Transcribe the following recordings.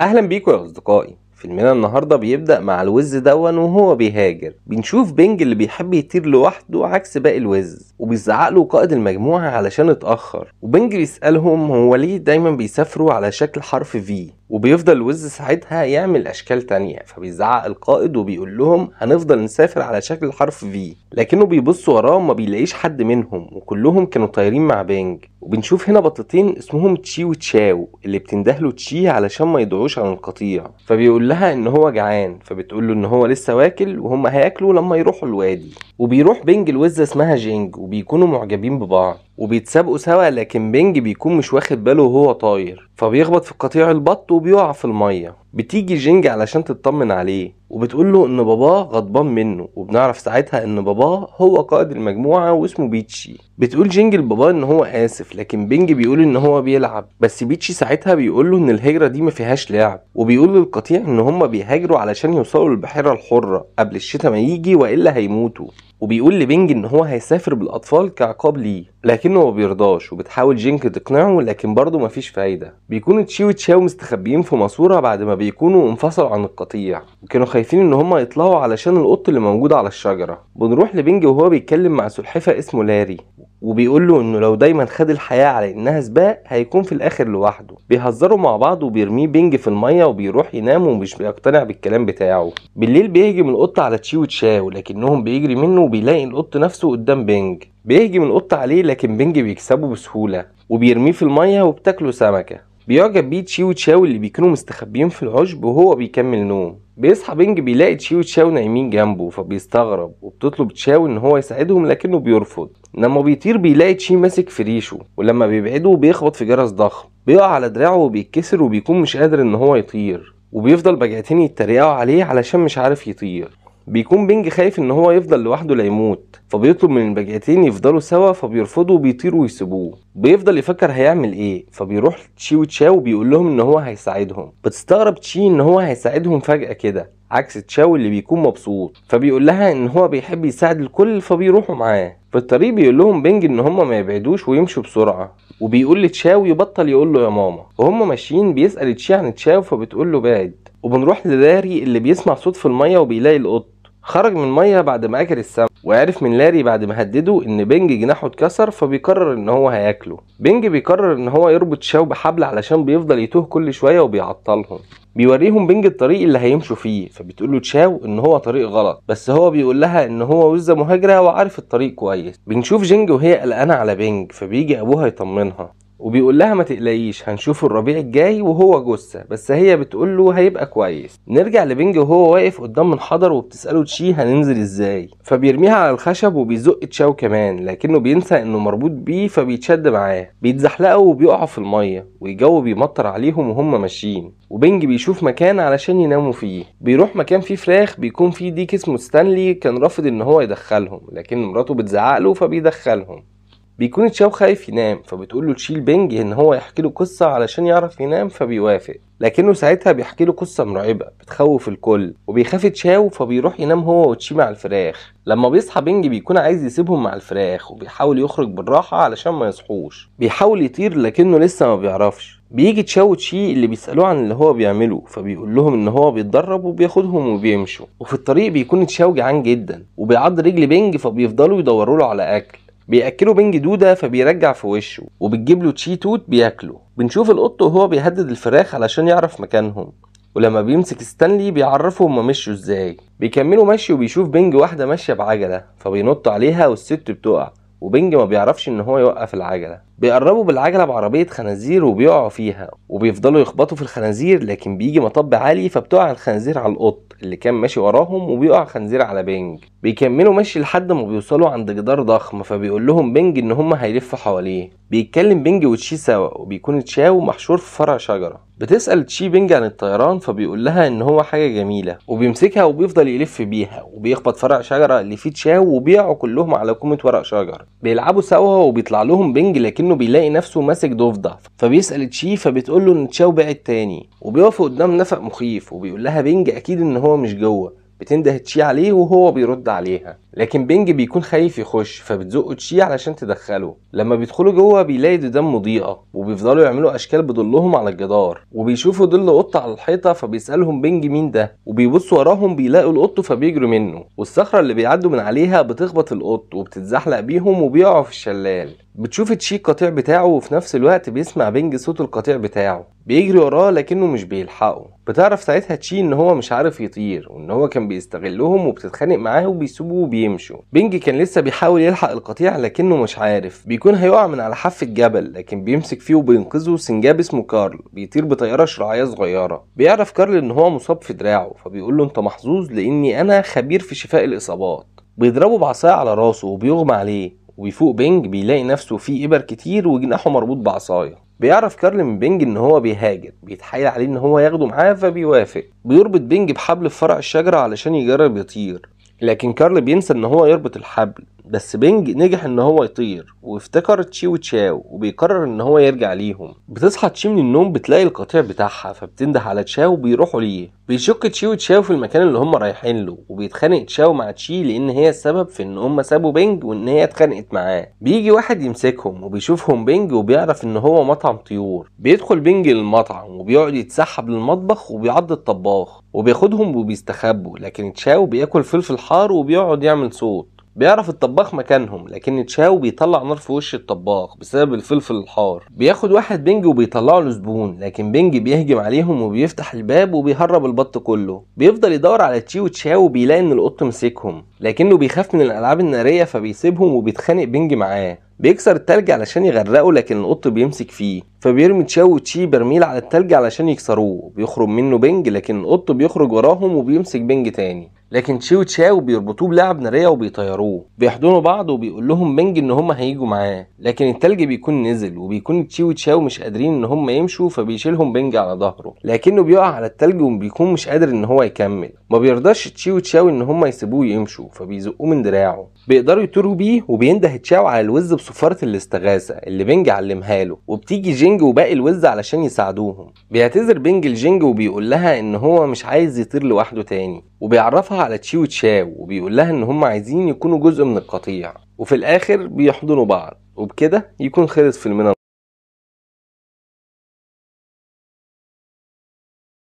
اهلا بيكم يا اصدقائي فيلمنا النهاردة بيبدأ مع الوز دون وهو بيهاجر بنشوف بنج اللي بيحب يطير لوحده عكس باقي الوز وبيزعق له قائد المجموعة علشان اتأخر وبنج بيسألهم هو ليه دايما بيسافروا على شكل حرف في وبيفضل وز ساعتها يعمل اشكال تانية فبيزعق القائد وبيقول لهم هنفضل نسافر على شكل حرف في لكنه بيبص وراه وما بيلاقيش حد منهم وكلهم كانوا طايرين مع بانج وبنشوف هنا بطتين اسمهم تشي وتشاو اللي بتنده له تشي علشان ما يدعوش عن القطيع فبيقول لها ان هو جعان فبتقول له ان هو لسه واكل وهم هياكلوا لما يروحوا الوادي وبيروح بينج الوزه اسمها جينج وبيكونوا معجبين ببعض وبيتسابقوا سوا لكن بنج بيكون مش واخد باله وهو طاير فبيخبط في قطيع البط وبيقع في الميه بتيجي جينج علشان تطمن عليه وبتقول له ان باباه غضبان منه وبنعرف ساعتها ان باباه هو قائد المجموعه واسمه بيتشي بتقول جينج لباباه ان هو اسف لكن بينج بيقول ان هو بيلعب بس بيتشي ساعتها بيقول له ان الهجره دي ما فيهاش لعب وبيقول للقطيع ان هم بيهاجروا علشان يوصلوا للبحيره الحره قبل الشتاء ما يجي والا هيموتوا وبيقول لبينج ان هو هيسافر بالاطفال كعقاب ليه لكنه ما بيرضاش وبتحاول جينج تقنعه لكن برضه مفيش فايده بيكون تشي وتشاو مستخبيين في ماسوره بعد ما بي بيكونوا انفصلوا عن القطيع وكانوا خايفين ان هما يطلعوا علشان القط اللي موجود على الشجره بنروح لبنج وهو بيتكلم مع سلحفه اسمه لاري وبيقول له انه لو دايما خد الحياه على انها سباق هيكون في الاخر لوحده بيهزروا مع بعض وبيرميه بنج في الميه وبيروح ينام ومش بيقتنع بالكلام بتاعه بالليل بيهجم القط على تشي وتشاو لكنهم بيجري منه وبيلاقي القط نفسه قدام بنج بيهجم القط عليه لكن بنج بيكسبه بسهوله وبيرميه في الميه وبتاكله سمكه بيعجب بيه تشيو تشاو اللي بيكونوا مستخبيين في العشب وهو بيكمل نوم بيصحى بينج بيلاقي تشيو تشاو نايمين جنبه فبيستغرب وبتطلب تشاو ان هو يساعدهم لكنه بيرفض لما بيطير بيلاقي تشي ماسك في ريشه ولما بيبعده بيخبط في جرس ضخم بيقع على دراعه وبيتكسر وبيكون مش قادر ان هو يطير وبيفضل بجعتين يتريقوا عليه علشان مش عارف يطير بيكون بينج خايف ان هو يفضل لوحده لا يموت فبيطلب من البجعتين يفضلوا سوا فبيرفضوا وبيطيروا ويسيبوه بيفضل يفكر هيعمل ايه فبيروح تشي وتشاو بيقول لهم ان هو هيساعدهم بتستغرب تشي ان هو هيساعدهم فجأة كده عكس تشاو اللي بيكون مبسوط فبيقول لها ان هو بيحب يساعد الكل فبيروحوا معاه في الطريق بيقول لهم بينج ان هما ما يبعدوش ويمشوا بسرعه وبيقول لتشاو يبطل يقول له يا ماما وهم ماشيين بيسال تشي عن تشاو فبتقول له بعد وبنروح لداري اللي بيسمع صوت في الميه وبيلاقي القط خرج من الميه بعد ما اكل السمك وعرف من لاري بعد ما هدده ان بينج جناحه اتكسر فبيقرر ان هو هياكله بينج بيقرر ان هو يربط شاو بحبل علشان بيفضل يتوه كل شويه وبيعطلهم بيوريهم بينج الطريق اللي هيمشوا فيه فبتقول له تشاو ان هو طريق غلط بس هو بيقول لها ان هو وزة مهاجره وعارف الطريق كويس بنشوف جينج وهي قلقانه على بينج فبيجي ابوها يطمنها وبيقول لها ما تقلقيش هنشوف الربيع الجاي وهو جثه بس هي بتقول له هيبقى كويس نرجع لبنج وهو واقف قدام منحدر وبتساله تشي هننزل ازاي فبيرميها على الخشب وبيزق تشاو كمان لكنه بينسى انه مربوط بيه فبيتشد معاه بيتزحلقوا وبيقعوا في الميه والجو بيمطر عليهم وهم ماشيين وبنج بيشوف مكان علشان يناموا فيه بيروح مكان فيه فراخ بيكون فيه ديك اسمه ستانلي كان رافض ان هو يدخلهم لكن مراته بتزعق له فبيدخلهم بيكون تشاو خايف ينام فبتقول له تشيل بنج ان هو يحكي له قصه علشان يعرف ينام فبيوافق لكنه ساعتها بيحكي له قصه مرعبه بتخوف الكل وبيخاف تشاو فبيروح ينام هو وتشي مع الفراخ لما بيصحى بنج بيكون عايز يسيبهم مع الفراخ وبيحاول يخرج بالراحه علشان ما يصحوش بيحاول يطير لكنه لسه ما بيعرفش بيجي تشاو تشي اللي بيسألوه عن اللي هو بيعمله فبيقول لهم ان هو بيتدرب وبياخدهم وبيمشوا وفي الطريق بيكون تشاو جعان جدا وبيعض رجل بنج فبيفضلوا يدوروا له على اكل بياكله بنج دوده فبيرجع في وشه وبتجيب له تشي توت بياكله بنشوف القط وهو بيهدد الفراخ علشان يعرف مكانهم ولما بيمسك ستانلي بيعرفه هما مشوا ازاي بيكملوا مشي وبيشوف بنج واحده ماشيه بعجله فبينط عليها والست بتقع وبنج ما بيعرفش ان هو يوقف العجله بيقربوا بالعجلة بعربية خنازير وبيقعوا فيها وبيفضلوا يخبطوا في الخنازير لكن بيجي مطب عالي فبتقع الخنازير على القط اللي كان ماشي وراهم وبيقع خنزير على بنج بيكملوا مشي لحد ما بيوصلوا عند جدار ضخم فبيقول لهم بنج ان هم هيلفوا حواليه بيتكلم بنج وتشي سوا وبيكون تشاو محشور في فرع شجرة بتسأل تشي بنج عن الطيران فبيقول لها ان هو حاجة جميلة وبيمسكها وبيفضل يلف بيها وبيخبط فرع شجرة اللي فيه تشاو وبيقعوا كلهم على كومة ورق شجر بيلعبوا سوا وبيطلع لهم بنج لكن لكنه بيلاقي نفسه ماسك ضفدع فبيسال تشي فبتقول له ان تشاو بعد تاني وبيقفوا قدام نفق مخيف وبيقول لها بينج اكيد ان هو مش جوه بتنده تشي عليه وهو بيرد عليها لكن بينج بيكون خايف يخش فبتزقه تشي علشان تدخله لما بيدخلوا جوه بيلاقي دودان مضيئه وبيفضلوا يعملوا اشكال بضلهم على الجدار وبيشوفوا ظل قطه على الحيطه فبيسالهم بينج مين ده وبيبصوا وراهم بيلاقوا القط فبيجروا منه والصخره اللي بيعدوا من عليها بتخبط القط وبتتزحلق بيهم وبيقعوا في الشلال بتشوف تشيك قطيع بتاعه وفي نفس الوقت بيسمع بنج صوت القطيع بتاعه بيجري وراه لكنه مش بيلحقه بتعرف ساعتها تشي ان هو مش عارف يطير وان هو كان بيستغلهم وبتتخانق معاه وبيسيبوه وبيمشوا بينج كان لسه بيحاول يلحق القطيع لكنه مش عارف بيكون هيقع من على حافة الجبل لكن بيمسك فيه وبينقذه سنجاب اسمه كارل بيطير بطياره شراعيه صغيره بيعرف كارل ان هو مصاب في دراعه فبيقول له انت محظوظ لاني انا خبير في شفاء الاصابات بيضربه بعصايه على راسه وبيغمى عليه ويفوق بينج بيلاقي نفسه فيه إبر كتير وجناحه مربوط بعصاية بيعرف كارل من بينج ان هو بيهاجر بيتحايل عليه ان هو ياخده معاه فبيوافق بيربط بينج بحبل في فرع الشجرة علشان يجرب يطير لكن كارل بينسى ان هو يربط الحبل بس بينج نجح ان هو يطير وافتكر تشي وتشاو وبيقرر ان هو يرجع ليهم بتصحى تشي من النوم بتلاقي القطيع بتاعها فبتنده على تشاو وبيروحوا ليه بيشك تشي وتشاو في المكان اللي هم رايحين له وبيتخانق تشاو مع تشي لان هي السبب في ان هم سابوا بينج وان هي اتخانقت معاه بيجي واحد يمسكهم وبيشوفهم بينج وبيعرف ان هو مطعم طيور بيدخل بينج للمطعم وبيقعد يتسحب للمطبخ وبيعض الطباخ وبياخدهم وبيستخبوا لكن تشاو بياكل فلفل حار وبيقعد يعمل صوت بيعرف الطباخ مكانهم لكن تشاو بيطلع نار في وش الطباخ بسبب الفلفل الحار بياخد واحد بينج وبيطلعه لزبون لكن بينج بيهجم عليهم وبيفتح الباب وبيهرب البط كله بيفضل يدور على تشي وتشاو وبيلاقي ان القط مسكهم لكنه بيخاف من الالعاب الناريه فبيسيبهم وبيتخانق بينج معاه بيكسر التلج علشان يغرقه لكن القط بيمسك فيه فبيرمي تشاو وتشي برميل على التلج علشان يكسروه بيخرج منه بنج لكن القط بيخرج وراهم وبيمسك بنج تاني لكن تشيو تشاو بيربطوه بلاعب ناريه وبيطيروه بيحضنوا بعض وبيقول لهم بنج ان هم هيجوا معاه لكن التلج بيكون نزل وبيكون تشيو تشاو مش قادرين ان هم يمشوا فبيشيلهم بنج على ظهره لكنه بيقع على التلج وبيكون مش قادر ان هو يكمل ما بيرضاش تشيو تشاو ان هم يسيبوه يمشوا فبيزقوه من دراعه بيقدروا يطيروا بيه وبينده تشاو على الوز بصفاره الاستغاثه اللي بنج علمها له وبتيجي جينج وباقي الوز علشان يساعدوهم بيعتذر بنج لجينج وبيقول لها ان هو مش عايز يطير لوحده تاني وبيعرفها بيعرفها على تشيو تشاو وبيقول لها ان هم عايزين يكونوا جزء من القطيع وفي الاخر بيحضنوا بعض وبكده يكون خلص فيلمنا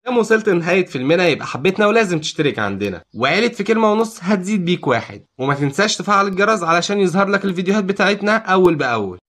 لما وصلت لنهاية فيلمنا يبقى حبيتنا ولازم تشترك عندنا وعيلة في كلمة ونص هتزيد بيك واحد وما تنساش تفعل الجرس علشان يظهر لك الفيديوهات بتاعتنا أول بأول